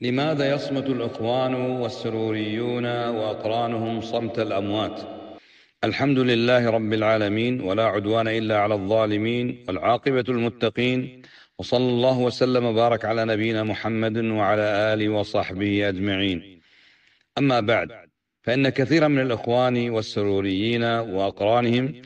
لماذا يصمت الإخوان والسروريون وأقرانهم صمت الأموات؟ الحمد لله رب العالمين ولا عدوان إلا على الظالمين والعاقبة المتقين وصلى الله وسلم وبارك على نبينا محمد وعلى آله وصحبه أجمعين أما بعد فإن كثيرا من الإخوان والسروريين وأقرانهم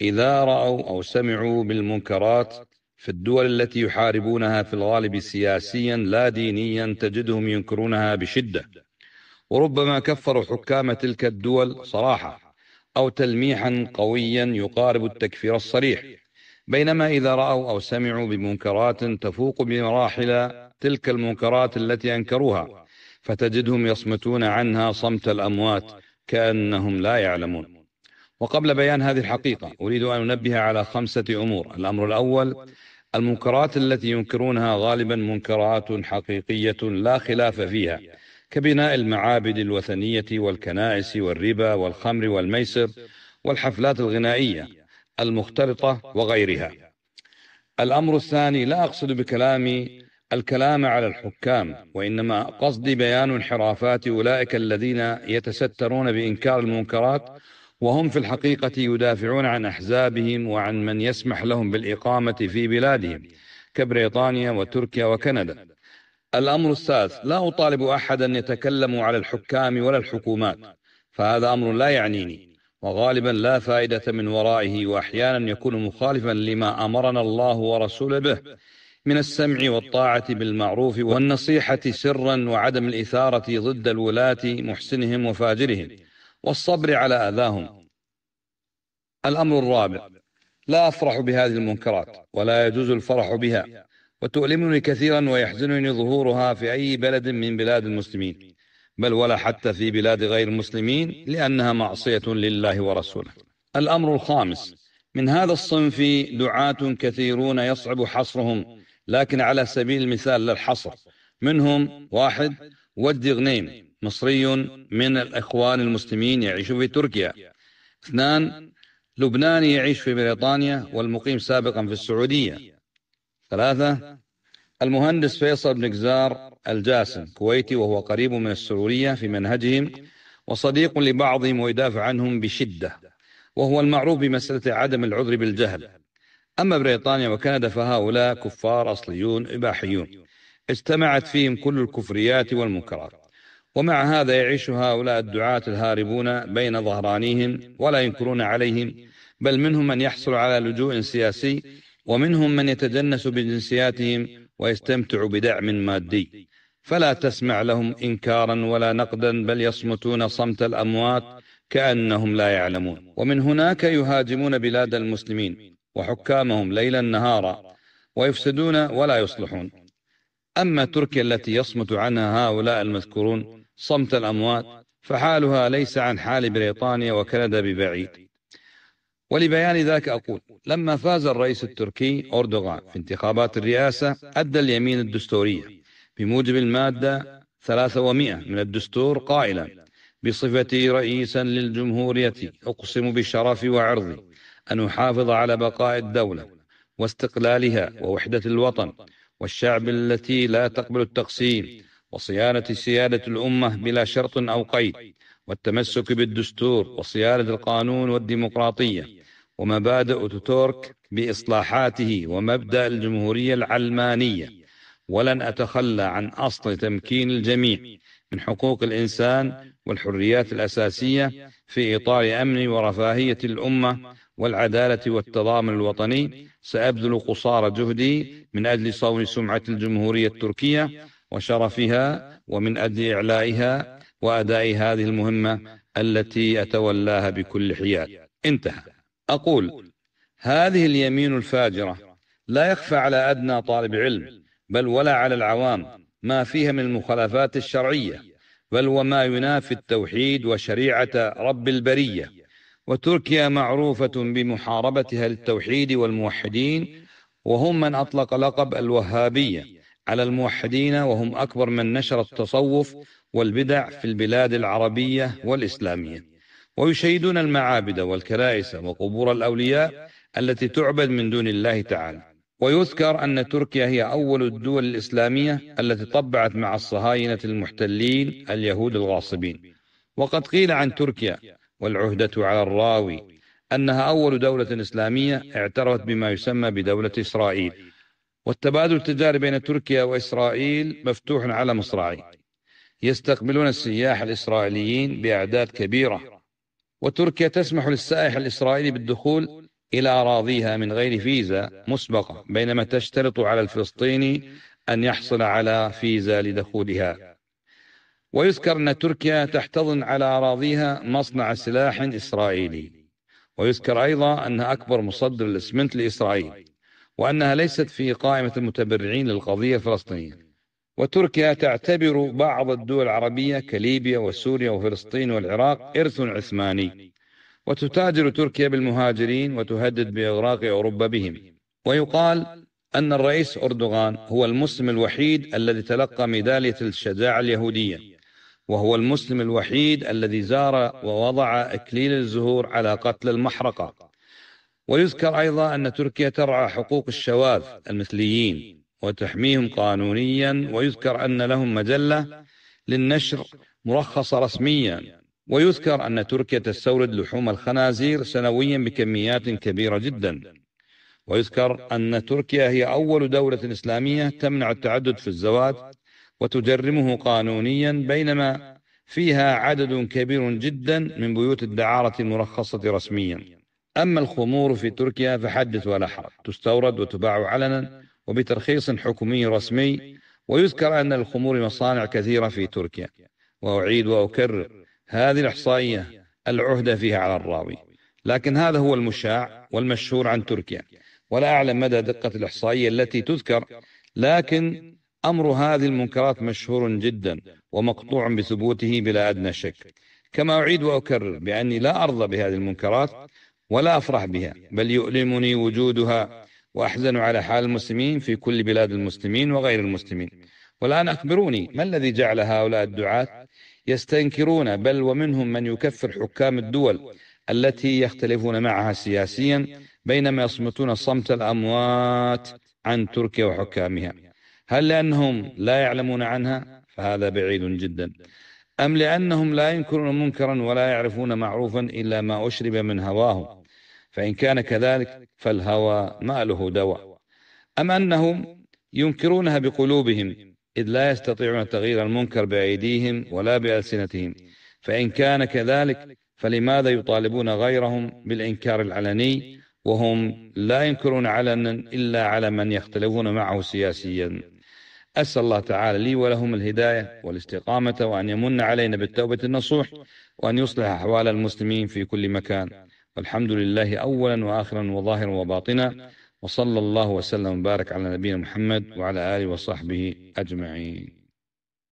إذا رأوا أو سمعوا بالمنكرات في الدول التي يحاربونها في الغالب سياسيا لا دينيا تجدهم ينكرونها بشده وربما كفروا حكام تلك الدول صراحه او تلميحا قويا يقارب التكفير الصريح بينما اذا راوا او سمعوا بمنكرات تفوق بمراحل تلك المنكرات التي انكروها فتجدهم يصمتون عنها صمت الاموات كانهم لا يعلمون وقبل بيان هذه الحقيقة أريد أن أنبه على خمسة أمور الأمر الأول المنكرات التي ينكرونها غالبا منكرات حقيقية لا خلاف فيها كبناء المعابد الوثنية والكنائس والربا والخمر والميسر والحفلات الغنائية المختلطة وغيرها الأمر الثاني لا أقصد بكلامي الكلام على الحكام وإنما قصدي بيان انحرافات أولئك الذين يتسترون بإنكار المنكرات وهم في الحقيقة يدافعون عن أحزابهم وعن من يسمح لهم بالإقامة في بلادهم كبريطانيا وتركيا وكندا الأمر الثالث لا أطالب أحدا يتكلم على الحكام ولا الحكومات فهذا أمر لا يعنيني وغالبا لا فائدة من ورائه وأحيانا يكون مخالفا لما أمرنا الله ورسوله به من السمع والطاعة بالمعروف والنصيحة سرا وعدم الإثارة ضد الولاة محسنهم وفاجرهم والصبر على أذاهم الأمر الرابع لا أفرح بهذه المنكرات ولا يجوز الفرح بها وتؤلمني كثيرا ويحزنني ظهورها في أي بلد من بلاد المسلمين بل ولا حتى في بلاد غير المسلمين لأنها معصية لله ورسوله الأمر الخامس من هذا الصنف دعاة كثيرون يصعب حصرهم لكن على سبيل المثال للحصر منهم واحد ودي غنيم مصري من الإخوان المسلمين يعيش في تركيا اثنان لبناني يعيش في بريطانيا والمقيم سابقا في السعودية ثلاثة المهندس فيصل بن جزار الجاسم كويتي وهو قريب من السرورية في منهجهم وصديق لبعضهم ويدافع عنهم بشدة وهو المعروف بمسألة عدم العذر بالجهل أما بريطانيا وكندا فهؤلاء كفار أصليون إباحيون اجتمعت فيهم كل الكفريات والمنكرات ومع هذا يعيش هؤلاء الدعاة الهاربون بين ظهرانيهم ولا ينكرون عليهم بل منهم من يحصل على لجوء سياسي ومنهم من يتجنس بجنسياتهم ويستمتع بدعم مادي فلا تسمع لهم انكارا ولا نقدا بل يصمتون صمت الاموات كانهم لا يعلمون ومن هناك يهاجمون بلاد المسلمين وحكامهم ليلا نهارا ويفسدون ولا يصلحون اما تركيا التي يصمت عنها هؤلاء المذكورون صمت الأموات فحالها ليس عن حال بريطانيا وكندا ببعيد ولبيان ذلك أقول لما فاز الرئيس التركي أردوغان في انتخابات الرئاسة أدى اليمين الدستورية بموجب المادة 300 من الدستور قائلا بصفتي رئيسا للجمهورية أقسم بشرفي وعرضي أن أحافظ على بقاء الدولة واستقلالها ووحدة الوطن والشعب التي لا تقبل التقسيم وصيانة سيادة الأمة بلا شرط أو قيد والتمسك بالدستور وصيانة القانون والديمقراطية ومبادئ توتورك بإصلاحاته ومبدأ الجمهورية العلمانية ولن أتخلى عن أصل تمكين الجميع من حقوق الإنسان والحريات الأساسية في إطار أمن ورفاهية الأمة والعدالة والتضامن الوطني سأبذل قصارى جهدي من أجل صون سمعة الجمهورية التركية وشرفها ومن أجل إعلائها وأداء هذه المهمة التي أتولاها بكل حياد انتهى أقول هذه اليمين الفاجرة لا يخفى على أدنى طالب علم بل ولا على العوام ما فيها من المخالفات الشرعية بل وما ينافي التوحيد وشريعة رب البرية وتركيا معروفة بمحاربتها للتوحيد والموحدين وهم من أطلق لقب الوهابية على الموحدين وهم أكبر من نشر التصوف والبدع في البلاد العربية والإسلامية ويشيدون المعابد والكرائس وقبور الأولياء التي تعبد من دون الله تعالى ويذكر أن تركيا هي أول الدول الإسلامية التي طبعت مع الصهاينة المحتلين اليهود الغاصبين وقد قيل عن تركيا والعهدة على الراوي أنها أول دولة إسلامية اعترفت بما يسمى بدولة إسرائيل والتبادل التجاري بين تركيا وإسرائيل مفتوح على مصراعيه يستقبلون السياح الإسرائيليين بأعداد كبيرة وتركيا تسمح للسائح الإسرائيلي بالدخول إلى أراضيها من غير فيزا مسبقة بينما تشترط على الفلسطيني أن يحصل على فيزا لدخولها ويذكر أن تركيا تحتضن على أراضيها مصنع سلاح إسرائيلي ويذكر أيضا أنها أكبر مصدر الإسمنت لإسرائيل وأنها ليست في قائمة المتبرعين للقضية الفلسطينية وتركيا تعتبر بعض الدول العربية كليبيا وسوريا وفلسطين والعراق إرث عثماني وتتاجر تركيا بالمهاجرين وتهدد بإغراق أوروبا بهم ويقال أن الرئيس أردوغان هو المسلم الوحيد الذي تلقى ميدالية الشجاعة اليهودية وهو المسلم الوحيد الذي زار ووضع إكليل الزهور على قتل المحرقة ويذكر أيضا أن تركيا ترعى حقوق الشواذ المثليين وتحميهم قانونيا ويذكر أن لهم مجلة للنشر مرخصة رسميا ويذكر أن تركيا تستورد لحوم الخنازير سنويا بكميات كبيرة جدا ويذكر أن تركيا هي أول دولة إسلامية تمنع التعدد في الزواج وتجرمه قانونيا بينما فيها عدد كبير جدا من بيوت الدعارة المرخصة رسميا أما الخمور في تركيا فحدث ولا حرج تستورد وتباع علنا وبترخيص حكومي رسمي ويذكر أن الخمور مصانع كثيرة في تركيا وأعيد وأكرر هذه الإحصائية العهدة فيها على الراوي لكن هذا هو المشاع والمشهور عن تركيا ولا أعلم مدى دقة الإحصائية التي تذكر لكن أمر هذه المنكرات مشهور جدا ومقطوع بثبوته بلا أدنى شك كما أعيد وأكرر بأني لا أرضى بهذه المنكرات ولا أفرح بها بل يؤلمني وجودها وأحزن على حال المسلمين في كل بلاد المسلمين وغير المسلمين والآن أخبروني ما الذي جعل هؤلاء الدعاة يستنكرون بل ومنهم من يكفر حكام الدول التي يختلفون معها سياسيا بينما يصمتون صمت الأموات عن تركيا وحكامها هل لأنهم لا يعلمون عنها فهذا بعيد جدا أم لأنهم لا ينكرون منكرا ولا يعرفون معروفا إلا ما أشرب من هواهم فإن كان كذلك فالهوى ما له دواء أم أنهم ينكرونها بقلوبهم إذ لا يستطيعون تغيير المنكر بأيديهم ولا بألسنتهم فإن كان كذلك فلماذا يطالبون غيرهم بالإنكار العلني وهم لا ينكرون علنا إلا على من يختلفون معه سياسيا أسأل الله تعالى لي ولهم الهداية والاستقامة وأن يمن علينا بالتوبة النصوح وأن يصلح أحوال المسلمين في كل مكان والحمد لله أولا وآخرا وظاهرا وباطنا وصلى الله وسلم وبارك على نبينا محمد وعلى آله وصحبه أجمعين